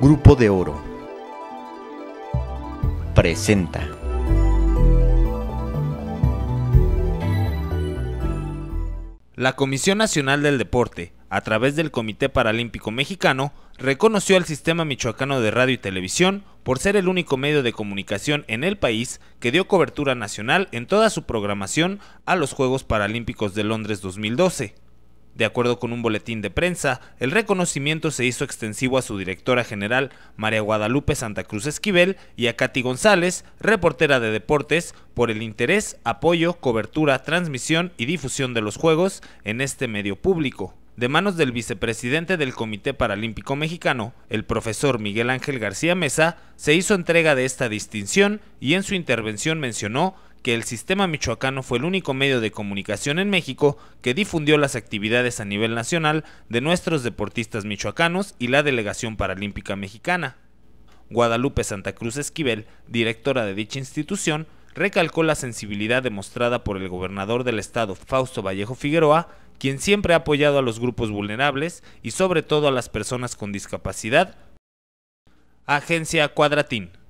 Grupo de Oro presenta. La Comisión Nacional del Deporte, a través del Comité Paralímpico Mexicano, reconoció al sistema michoacano de radio y televisión por ser el único medio de comunicación en el país que dio cobertura nacional en toda su programación a los Juegos Paralímpicos de Londres 2012. De acuerdo con un boletín de prensa, el reconocimiento se hizo extensivo a su directora general, María Guadalupe Santa Cruz Esquivel, y a Katy González, reportera de deportes, por el interés, apoyo, cobertura, transmisión y difusión de los Juegos en este medio público. De manos del vicepresidente del Comité Paralímpico Mexicano, el profesor Miguel Ángel García Mesa, se hizo entrega de esta distinción y en su intervención mencionó que el sistema michoacano fue el único medio de comunicación en México que difundió las actividades a nivel nacional de nuestros deportistas michoacanos y la delegación paralímpica mexicana. Guadalupe Santa Cruz Esquivel, directora de dicha institución, recalcó la sensibilidad demostrada por el gobernador del estado Fausto Vallejo Figueroa, quien siempre ha apoyado a los grupos vulnerables y sobre todo a las personas con discapacidad. Agencia Cuadratín